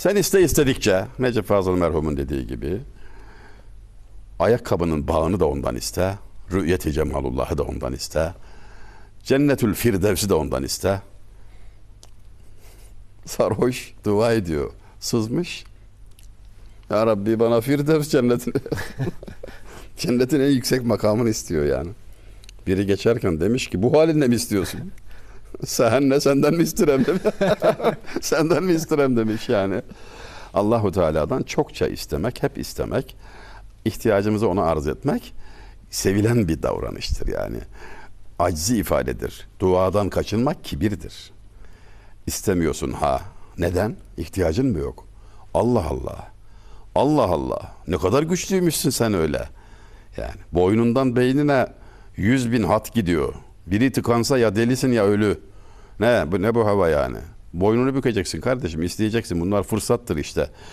Sen iste istedikçe Necip Fazıl merhumun dediği gibi ayakkabının bağını da ondan iste. Rü'yeti cemalullahı da ondan iste. Cennetül Firdevs'i de ondan iste. Sarhoş dua ediyor. Sızmış. Ya Rabbi bana Firdevs cennetini. Cennetin en yüksek makamını istiyor yani. Biri geçerken demiş ki bu halinle mi istiyorsun? Sen ne senden mi istirem demiş. senden mi istirem demiş yani. Allahu Teala'dan çokça istemek, hep istemek, ihtiyacımızı ona arz etmek sevilen bir davranıştır yani. Aczi ifadedir. Duadan kaçınmak kibirdir. İstemiyorsun ha. Neden? İhtiyacın mı yok? Allah Allah. Allah Allah. Ne kadar güçlüymüşsün sen öyle. Yani boynundan beynine yüz bin hat gidiyor. Biri tıkansa ya delisin ya ölü. Ne bu ne bu hava yani? Boynunu bükeceksin kardeşim, isteyeceksin. Bunlar fırsattır işte.